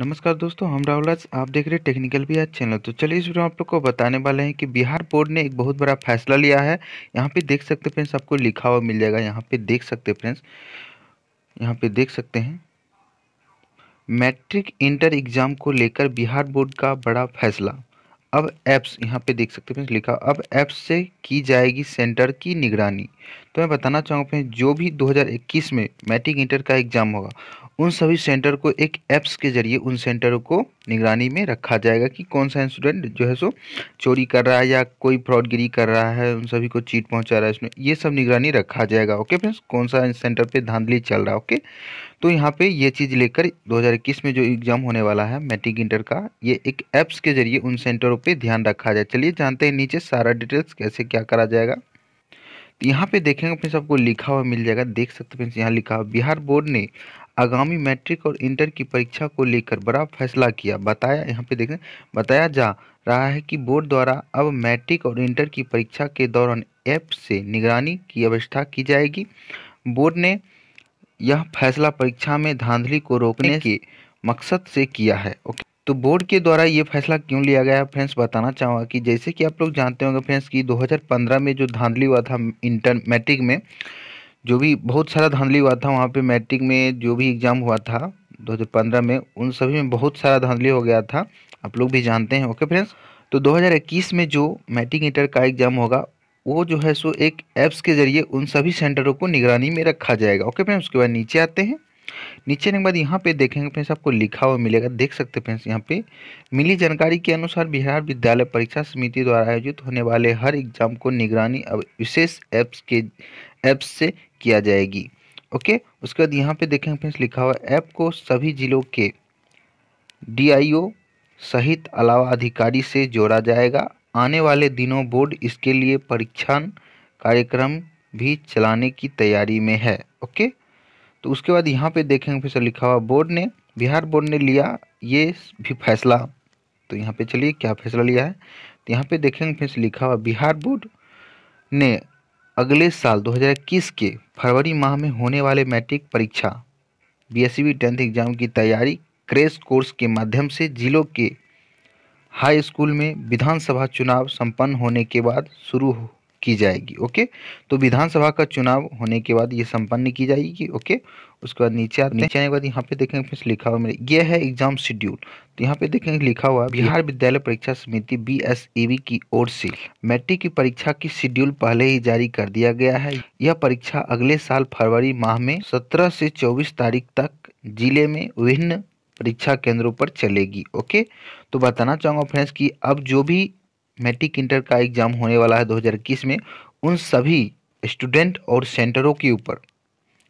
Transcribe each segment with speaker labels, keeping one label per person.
Speaker 1: नमस्कार दोस्तों हम राहुलाज आप देख रहे हैं टेक्निकल भी आज चैनल तो चलिए इस वीडियो आप लोग को बताने वाले हैं कि बिहार बोर्ड ने एक बहुत बड़ा फैसला लिया है यहाँ पे देख सकते फ्रेंड्स आपको लिखा हुआ मिल जाएगा यहाँ पे देख सकते फ्रेंड्स यहाँ पे देख सकते हैं मैट्रिक इंटर एग्ज़ाम को लेकर बिहार बोर्ड का बड़ा फैसला अब ऐप्स यहाँ पे देख सकते हैं लिखा अब ऐप्स से की जाएगी सेंटर की निगरानी तो मैं बताना चाहूँगा फ्रेंड्स जो भी 2021 में मैट्रिक इंटर का एग्ज़ाम होगा उन सभी सेंटर को एक ऐप्स के जरिए उन सेंटरों को निगरानी में रखा जाएगा कि कौन सा स्टूडेंट जो है सो चोरी कर रहा है या कोई फ्रॉडगिरी कर रहा है उन सभी को चीट पहुंचा रहा है इसमें ये सब निगरानी रखा जाएगा ओके फ्रेंड्स कौन सा सेंटर पे धांधली चल रहा है ओके तो यहाँ पे ये चीज़ लेकर 2021 में जो एग्ज़ाम होने वाला है मैट्रिक इंटर का ये एक ऐप्स के जरिए उन सेंटरों पर ध्यान रखा जाए चलिए जानते हैं नीचे सारा डिटेल्स कैसे क्या करा जाएगा तो यहाँ पे देखेंगे फ्रेंड्स आपको लिखा हुआ मिल जाएगा देख सकते हैं फ्रेंड्स यहाँ लिखा हुआ बिहार बोर्ड ने आगामी मैट्रिक और इंटर की परीक्षा को लेकर बड़ा फैसला किया बताया यहाँ पे देखें बताया जा रहा है कि बोर्ड द्वारा अब मैट्रिक और इंटर की परीक्षा के दौरान ऐप से निगरानी की व्यवस्था की जाएगी बोर्ड ने यह फैसला परीक्षा में धांधली को रोकने के मकसद से किया है ओके तो बोर्ड के द्वारा ये फैसला क्यों लिया गया है फ्रेंड्स बताना चाहूँगा कि जैसे कि आप लोग जानते होंगे फ्रेंड्स कि 2015 में जो धांधली हुआ था इंटर मैट्रिक में जो भी बहुत सारा धांधली हुआ था वहाँ पे मैट्रिक में जो भी एग्ज़ाम हुआ था 2015 में उन सभी में बहुत सारा धांधली हो गया था आप लोग भी जानते हैं ओके फ्रेंड्स तो 2021 में जो मैट्रिक इंटर का एग्ज़ाम होगा वो जो है सो एक ऐप्स के ज़रिए उन सभी सेंटरों को निगरानी में रखा जाएगा ओके फ्रेंड्स उसके बाद नीचे आते हैं नीचे के बाद यहाँ पे देखेंगे फ्रेंड्स आपको लिखा हुआ मिलेगा देख सकते हैं फ्रेंड्स यहाँ पे मिली जानकारी के अनुसार बिहार विद्यालय परीक्षा समिति द्वारा आयोजित होने वाले हर एग्जाम को निगरानी अब विशेष ऐप्स के ऐप्स से किया जाएगी ओके उसके बाद यहाँ पे देखेंगे फ्रेंड्स लिखा हुआ ऐप को सभी जिलों के डी सहित अलावा अधिकारी से जोड़ा जाएगा आने वाले दिनों बोर्ड इसके लिए परीक्षण कार्यक्रम भी चलाने की तैयारी में है ओके तो उसके बाद यहाँ पे देखेंगे फिर से लिखा हुआ बोर्ड ने बिहार बोर्ड ने लिया ये भी फैसला तो यहाँ पे चलिए क्या फैसला लिया है तो यहाँ पे देखेंगे फिर से लिखा हुआ बिहार बोर्ड ने अगले साल 2021 के फरवरी माह में होने वाले मैट्रिक परीक्षा बी एस टेंथ एग्जाम की तैयारी क्रेश कोर्स के माध्यम से जिलों के हाई स्कूल में विधानसभा चुनाव संपन्न होने के बाद शुरू की जाएगी ओके तो विधानसभा का चुनाव होने के बाद ये संपन्न की जाएगी ओके उसके बाद नीचे आते नीचे आने के बाद यहाँ पे देखेंगे फिर लिखा हुआ मेरे ये है एग्जाम शेड्यूल तो यहाँ पे देखेंगे लिखा हुआ बिहार विद्यालय परीक्षा समिति बी एस की ओर से मैट्रिक की परीक्षा की शेड्यूल पहले ही जारी कर दिया गया है यह परीक्षा अगले साल फरवरी माह में सत्रह से चौबीस तारीख तक जिले में विभिन्न परीक्षा केंद्रों पर चलेगी ओके तो बताना चाहूँगा फ्रेंड्स कि अब जो भी मैट्रिक इंटर का एग्ज़ाम होने वाला है 2021 में उन सभी स्टूडेंट और सेंटरों के ऊपर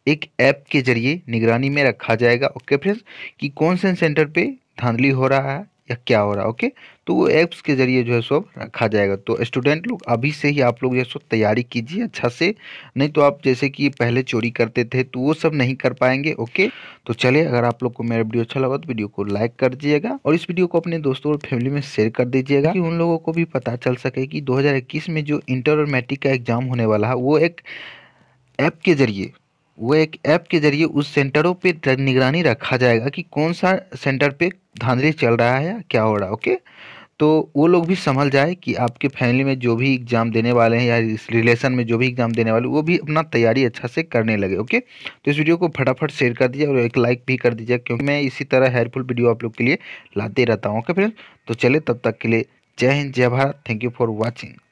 Speaker 1: एक ऐप के जरिए निगरानी में रखा जाएगा ओके फ्रेंड्स कि कौन से सेंटर पे धांधली हो रहा है या क्या हो रहा है ओके तो वो ऐप्स के जरिए जो है सो रखा जाएगा तो स्टूडेंट लोग अभी से ही आप लोग जो है सो तैयारी कीजिए अच्छा से नहीं तो आप जैसे कि पहले चोरी करते थे तो वो सब नहीं कर पाएंगे ओके तो चले अगर आप लोग को मेरा वीडियो अच्छा लगा तो वीडियो को लाइक कर दीजिएगा और इस वीडियो को अपने दोस्तों और फैमिली में शेयर कर दीजिएगा कि उन लोगों को भी पता चल सके कि दो में जो इंटर और मैट्रिक का एग्जाम होने वाला है वो एक ऐप के जरिए वो एक ऐप के जरिए उस सेंटरों पे निगरानी रखा जाएगा कि कौन सा सेंटर पे धांधली चल रहा है या क्या हो रहा है ओके तो वो लोग भी संभल जाए कि आपके फैमिली में जो भी एग्ज़ाम देने वाले हैं या इस रिलेशन में जो भी एग्ज़ाम देने वाले वो भी अपना तैयारी अच्छा से करने लगे ओके तो इस वीडियो को फटाफट शेयर कर दीजिए और एक लाइक भी कर दीजिए क्योंकि मैं इसी तरह हेल्पफुल वीडियो आप लोग के लिए लाते रहता हूँ ओके फ्रेंड तो चले तब तक के लिए जय हिंद जय Bharat thank you for watching